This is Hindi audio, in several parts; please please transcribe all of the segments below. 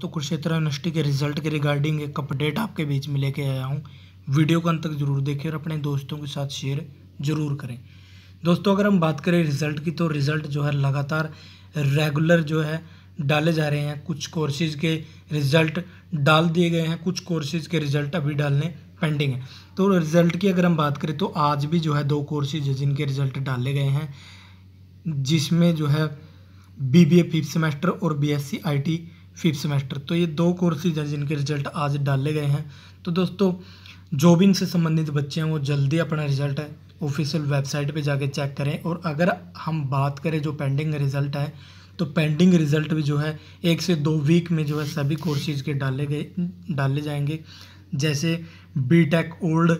तो कुरुक्षेत्र यूनिवर्सिटी के रिजल्ट के रिगार्डिंग एक अपडेट आपके बीच में लेके आया हूँ वीडियो को अंत तक जरूर देखें और अपने दोस्तों के साथ शेयर जरूर करें दोस्तों अगर हम बात करें रिज़ल्ट की तो रिज़ल्ट जो है लगातार रेगुलर जो है डाले जा रहे हैं कुछ कोर्सेज़ के रिज़ल्ट डाल दिए गए हैं कुछ कोर्सेज़ के रिज़ल्ट अभी डालने पेंडिंग है तो रिज़ल्ट की अगर हम बात करें तो आज भी जो है दो कोर्सेज है जिनके रिज़ल्ट डाले गए हैं जिसमें जो है B B A fifth semester और B S C I T fifth semester तो ये दो कोर्सेज हैं जिनके रिजल्ट आज डाले गए हैं तो दोस्तों जॉबिंग से संबंधित बच्चे हैं वो जल्दी अपना रिजल्ट है ऑफिशियल वेबसाइट पे जाके चेक करें और अगर हम बात करें जो पेंडिंग रिजल्ट है तो पेंडिंग रिजल्ट भी जो है एक से दो वीक में जो है सभी कोर्सेज के डाले गए डाले जाएंगे जैसे बी टेक ओल्ड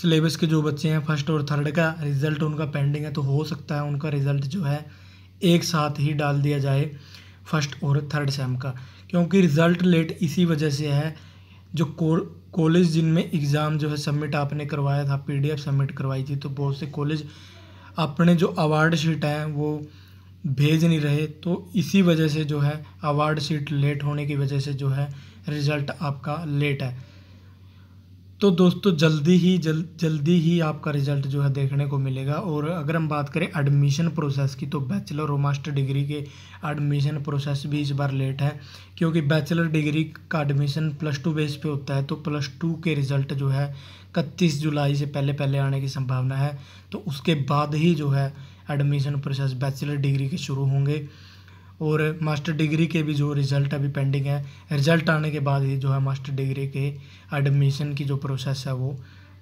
सिलेबस के जो बच्चे हैं फर्स्ट और थर्ड का रिज़ल्ट उनका पेंडिंग है तो हो सकता है उनका रिज़ल्ट जो है एक साथ ही डाल दिया जाए फर्स्ट और थर्ड सेम का क्योंकि रिज़ल्ट लेट इसी वजह से है जो कॉलेज जिनमें एग्ज़ाम जो है सबमिट आपने करवाया था पीडीएफ सबमिट करवाई थी तो बहुत से कॉलेज अपने जो अवार्ड शीट हैं वो भेज नहीं रहे तो इसी वजह से जो है अवार्ड शीट लेट होने की वजह से जो है रिज़ल्ट आपका लेट है तो दोस्तों जल्दी ही जल जल्दी ही आपका रिज़ल्ट जो है देखने को मिलेगा और अगर हम बात करें एडमिशन प्रोसेस की तो बैचलर और मास्टर डिग्री के एडमिशन प्रोसेस भी इस बार लेट है क्योंकि बैचलर डिग्री का एडमिशन प्लस टू बेस पे होता है तो प्लस टू के रिज़ल्ट जो है इकतीस जुलाई से पहले पहले आने की संभावना है तो उसके बाद ही जो है एडमिशन प्रोसेस बैचलर डिग्री के शुरू होंगे और मास्टर डिग्री के भी जो रिज़ल्ट अभी पेंडिंग है रिज़ल्ट आने के बाद ही जो है मास्टर डिग्री के एडमिशन की जो प्रोसेस है वो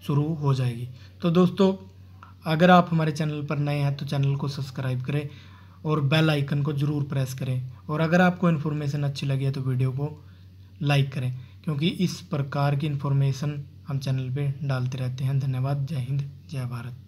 शुरू हो जाएगी तो दोस्तों अगर आप हमारे चैनल पर नए हैं तो चैनल को सब्सक्राइब करें और बेल आइकन को ज़रूर प्रेस करें और अगर आपको इन्फॉर्मेशन अच्छी लगी है तो वीडियो को लाइक करें क्योंकि इस प्रकार की इन्फॉर्मेशन हम चैनल पे डालते रहते हैं धन्यवाद जय हिंद जय भारत